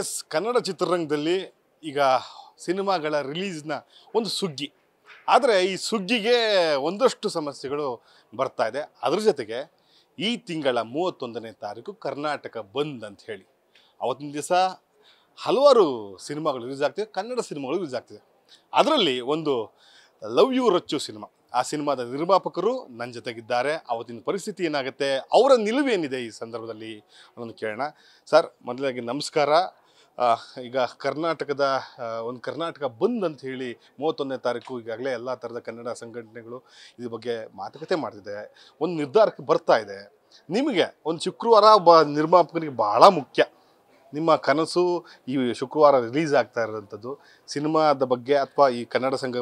S Kannada ಚಿತ್ರರಂಗದಲ್ಲಿ ಈಗ ಸಿನಿಮಾಗಳ ರಿಲೀಸ್ನ ಒಂದು ಸುಗ್ಗಿ ಆದರೆ ಈ ಸುಗ್ಗಿಗೆ ಒಂದಷ್ಟು ಸಮಸ್ಯೆಗಳು ಬರ್ತಾ ಇದೆ ಅದ್ರ ಜೊತೆಗೆ ಈ ತಿಂಗಳ ಮೂವತ್ತೊಂದನೇ ತಾರೀಕು ಕರ್ನಾಟಕ ಬಂದ್ ಅಂತ ಹೇಳಿ ಅವತ್ತಿನ ದಿವಸ ಹಲವಾರು ಸಿನಿಮಾಗಳು ರಿಲೀಸ್ ಆಗ್ತಿವೆ ಕನ್ನಡ ಸಿನಿಮಾಗಳು ರಿಲೀಸ್ ಆಗ್ತಿದೆ ಅದರಲ್ಲಿ ಒಂದು ಲವ್ ಯು ರಚ್ಚು ಸಿನಿಮಾ ಆ ಸಿನಿಮಾದ ನಿರ್ಮಾಪಕರು ನನ್ನ ಜೊತೆಗಿದ್ದಾರೆ ಅವತ್ತಿನ ಪರಿಸ್ಥಿತಿ ಏನಾಗುತ್ತೆ ಅವರ ನಿಲುವೇನಿದೆ ಈ ಸಂದರ್ಭದಲ್ಲಿ ಅನ್ನೋದು ಕೇಳೋಣ ಸರ್ ಮೊದಲಾಗಿ ನಮಸ್ಕಾರ ಈಗ ಕರ್ನಾಟಕದ ಒಂದು ಕರ್ನಾಟಕ ಬಂದ್ ಅಂತ ಹೇಳಿ ಮೂವತ್ತೊಂದನೇ ತಾರೀಕು ಈಗಾಗಲೇ ಎಲ್ಲ ಥರದ ಕನ್ನಡ ಸಂಘಟನೆಗಳು ಇದ್ರ ಬಗ್ಗೆ ಮಾತುಕತೆ ಮಾಡ್ತಿದೆ ಒಂದು ನಿರ್ಧಾರಕ್ಕೆ ಬರ್ತಾ ಇದೆ ನಿಮಗೆ ಒಂದು ಶುಕ್ರವಾರ ಬ ನಿರ್ಮಾಪಕನಿಗೆ ಭಾಳ ಮುಖ್ಯ ನಿಮ್ಮ ಕನಸು ಈ ಶುಕ್ರವಾರ ರಿಲೀಸ್ ಆಗ್ತಾ ಇರೋಂಥದ್ದು ಸಿನಿಮಾದ ಬಗ್ಗೆ ಅಥವಾ ಈ ಕನ್ನಡ ಸಂಘ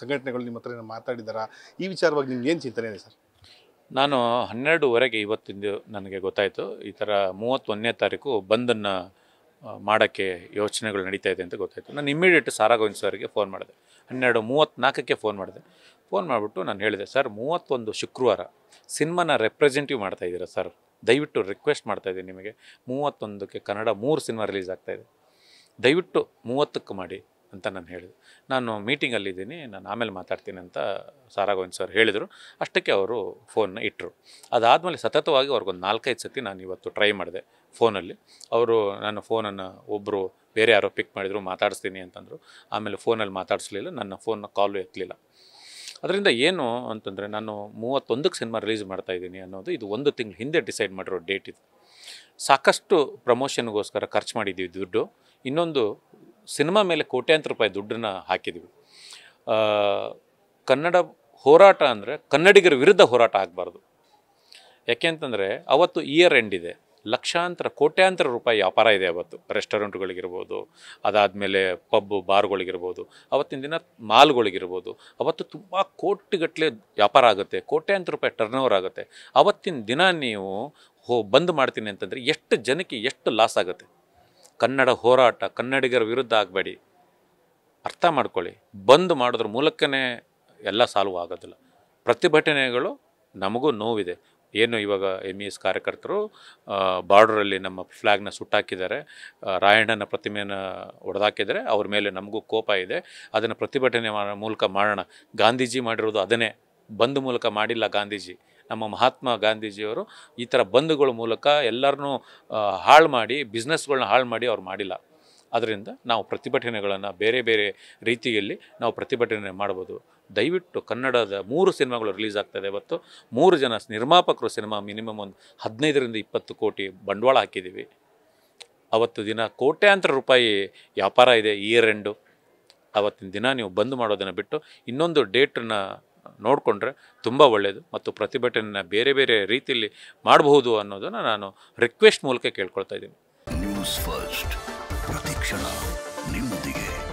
ಸಂಘಟನೆಗಳು ನಿಮ್ಮ ಹತ್ರ ಮಾತಾಡಿದಾರಾ ಈ ವಿಚಾರವಾಗಿ ನಿಮ್ಗೆ ಏನು ಚಿಂತನೆ ಇದೆ ಸರ್ ನಾನು ಹನ್ನೆರಡುವರೆಗೆ ಇವತ್ತಿಂದು ನನಗೆ ಗೊತ್ತಾಯಿತು ಈ ಥರ ಮೂವತ್ತೊಂದನೇ ತಾರೀಕು ಬಂದನ್ನು ಮಾಡೋಕ್ಕೆ ಯೋಚನೆಗಳು ನಡೀತಾ ಇದೆ ಅಂತ ಗೊತ್ತಾಯಿತು ನಾನು ಇಮ್ಮಿಡಿಯೇಟ್ ಸಾರಾ ಗೋವಿಂದ್ ಸರ್ಗೆ ಫೋನ್ ಮಾಡಿದೆ ಹನ್ನೆರಡು ಮೂವತ್ತ್ನಾಲ್ಕಕ್ಕೆ ಫೋನ್ ಮಾಡಿದೆ ಫೋನ್ ಮಾಡಿಬಿಟ್ಟು ನಾನು ಹೇಳಿದೆ ಸರ್ ಮೂವತ್ತೊಂದು ಶುಕ್ರವಾರ ಸಿನಿಮಾನ ರೆಪ್ರೆಸೆಂಟಿವ್ ಮಾಡ್ತಾಯಿದ್ದೀರಾ ಸರ್ ದಯವಿಟ್ಟು ರಿಕ್ವೆಸ್ಟ್ ಇದ್ದೀನಿ ನಿಮಗೆ ಮೂವತ್ತೊಂದಕ್ಕೆ ಕನ್ನಡ ಮೂರು ಸಿನಿಮಾ ರಿಲೀಸ್ ಆಗ್ತಾಯಿದೆ ದಯವಿಟ್ಟು ಮೂವತ್ತಕ್ಕೆ ಮಾಡಿ ಅಂತ ನಾನು ಹೇಳಿದೆ ನಾನು ಮೀಟಿಂಗಲ್ಲಿದ್ದೀನಿ ನಾನು ಆಮೇಲೆ ಮಾತಾಡ್ತೀನಿ ಅಂತ ಸಾರಾ ಗೋವಿಂದ್ ಸರ್ ಹೇಳಿದರು ಅಷ್ಟಕ್ಕೆ ಅವರು ಫೋನ್ನ ಇಟ್ಟರು ಅದಾದಮೇಲೆ ಸತತವಾಗಿ ಅವ್ರಿಗೊಂದು ನಾಲ್ಕೈದು ಸತಿ ನಾನು ಇವತ್ತು ಟ್ರೈ ಮಾಡಿದೆ ಫೋನಲ್ಲಿ ಅವರು ನನ್ನ ಫೋನನ್ನು ಒಬ್ಬರು ಬೇರೆ ಯಾರೋ ಪಿಕ್ ಮಾಡಿದರು ಮಾತಾಡಿಸ್ತೀನಿ ಅಂತಂದರು ಆಮೇಲೆ ಫೋನಲ್ಲಿ ಮಾತಾಡಿಸ್ಲಿಲ್ಲ ನನ್ನ ಫೋನ್ನ ಕಾಲು ಎತ್ತಲಿಲ್ಲ ಅದರಿಂದ ಏನು ಅಂತಂದರೆ ನಾನು ಮೂವತ್ತೊಂದಕ್ಕೆ ಸಿನಿಮಾ ರಿಲೀಸ್ ಮಾಡ್ತಾ ಅನ್ನೋದು ಇದು ಒಂದು ತಿಂಗಳು ಹಿಂದೆ ಡಿಸೈಡ್ ಮಾಡಿರೋ ಡೇಟ್ ಇದು ಸಾಕಷ್ಟು ಪ್ರಮೋಷನ್ಗೋಸ್ಕರ ಖರ್ಚು ಮಾಡಿದ್ದೀವಿ ದುಡ್ಡು ಇನ್ನೊಂದು ಸಿನಿಮಾ ಮೇಲೆ ಕೋಟ್ಯಾಂತರ ರೂಪಾಯಿ ದುಡ್ಡನ್ನ ಹಾಕಿದ್ವಿ ಕನ್ನಡ ಹೋರಾಟ ಅಂದರೆ ಕನ್ನಡಿಗರ ವಿರುದ್ಧ ಹೋರಾಟ ಆಗಬಾರ್ದು ಯಾಕೆಂತಂದರೆ ಅವತ್ತು ಇಯರ್ ಎಂಡ್ ಇದೆ ಲಕ್ಷಾಂತರ ಕೋಟ್ಯಾಂತರ ರೂಪಾಯಿ ವ್ಯಾಪಾರ ಇದೆ ಅವತ್ತು ರೆಸ್ಟೋರೆಂಟ್ಗಳಿಗಿರ್ಬೋದು ಅದಾದಮೇಲೆ ಪಬ್ ಬಾರ್ಗಳಿಗಿರ್ಬೋದು ಅವತ್ತಿನ ದಿನ ಮಾಲ್ಗಳಿಗಿರ್ಬೋದು ಅವತ್ತು ತುಂಬ ಕೋಟಿಗಟ್ಟಲೆ ವ್ಯಾಪಾರ ಆಗುತ್ತೆ ಕೋಟ್ಯಾಂತರ ರೂಪಾಯಿ ಟರ್ನ್ ಆಗುತ್ತೆ ಅವತ್ತಿನ ದಿನ ನೀವು ಹೋ ಬಂದ್ ಮಾಡ್ತೀನಿ ಅಂತಂದರೆ ಎಷ್ಟು ಜನಕ್ಕೆ ಎಷ್ಟು ಲಾಸ್ ಆಗುತ್ತೆ ಕನ್ನಡ ಹೋರಾಟ ಕನ್ನಡಿಗರ ವಿರುದ್ಧ ಆಗಬೇಡಿ ಅರ್ಥ ಮಾಡ್ಕೊಳ್ಳಿ ಬಂದ್ ಮಾಡೋದ್ರ ಮೂಲಕನೇ ಎಲ್ಲ ಸಾಲ್ವ್ ಆಗೋದಿಲ್ಲ ಪ್ರತಿಭಟನೆಗಳು ನಮಗೂ ನೋವಿದೆ ಏನು ಇವಾಗ ಎಮ್ ಇ ಎಸ್ ಕಾರ್ಯಕರ್ತರು ಬಾರ್ಡ್ರಲ್ಲಿ ನಮ್ಮ ಫ್ಲ್ಯಾಗ್ನ ಸುಟ್ಟಾಕಿದ್ದಾರೆ ರಾಯಣ್ಣನ ಪ್ರತಿಮೆಯನ್ನು ಒಡೆದಾಕಿದರೆ ಅವ್ರ ಮೇಲೆ ನಮಗೂ ಕೋಪ ಇದೆ ಅದನ್ನು ಪ್ರತಿಭಟನೆ ಮೂಲಕ ಮಾಡೋಣ ಗಾಂಧೀಜಿ ಮಾಡಿರೋದು ಅದನ್ನೇ ಬಂದ್ ಮೂಲಕ ಮಾಡಿಲ್ಲ ಗಾಂಧೀಜಿ ನಮ್ಮ ಮಹಾತ್ಮ ಗಾಂಧೀಜಿಯವರು ಈ ಥರ ಬಂದ್ಗಳ ಮೂಲಕ ಎಲ್ಲರನ್ನೂ ಹಾಳು ಮಾಡಿ ಬಿಸ್ನೆಸ್ಗಳನ್ನ ಹಾಳು ಮಾಡಿ ಅವ್ರು ಮಾಡಿಲ್ಲ ಅದರಿಂದ ನಾವು ಪ್ರತಿಭಟನೆಗಳನ್ನು ಬೇರೆ ಬೇರೆ ರೀತಿಯಲ್ಲಿ ನಾವು ಪ್ರತಿಭಟನೆ ಮಾಡ್ಬೋದು ದಯವಿಟ್ಟು ಕನ್ನಡದ ಮೂರು ಸಿನಿಮಾಗಳು ರಿಲೀಸ್ ಆಗ್ತದೆ ಇವತ್ತು ಮೂರು ಜನ ನಿರ್ಮಾಪಕರು ಸಿನಿಮಾ ಮಿನಿಮಮ್ ಒಂದು ಹದಿನೈದರಿಂದ ಇಪ್ಪತ್ತು ಕೋಟಿ ಬಂಡವಾಳ ಹಾಕಿದ್ದೀವಿ ಅವತ್ತು ದಿನ ಕೋಟ್ಯಾಂತರ ರೂಪಾಯಿ ವ್ಯಾಪಾರ ಇದೆ ಇಯರ್ ಎಂಡು ಅವತ್ತಿನ ದಿನ ನೀವು ಬಂದ್ ಮಾಡೋದನ್ನು ಬಿಟ್ಟು ಇನ್ನೊಂದು ಡೇಟನ್ನು ನೋಡಿಕೊಂಡ್ರೆ ತುಂಬ ಒಳ್ಳೆಯದು ಮತ್ತು ಪ್ರತಿಭಟನೆಯನ್ನ ಬೇರೆ ಬೇರೆ ರೀತಿಯಲ್ಲಿ ಮಾಡಬಹುದು ಅನ್ನೋದನ್ನು ನಾನು ರಿಕ್ವೆಸ್ಟ್ ಮೂಲಕ ಕೇಳ್ಕೊಳ್ತಾ ಇದ್ದೀನಿ ನ್ಯೂಸ್ ಫಸ್ಟ್ ಪ್ರತಿಕ್ಷಣ ನಿಮ್ಮೊಂದಿಗೆ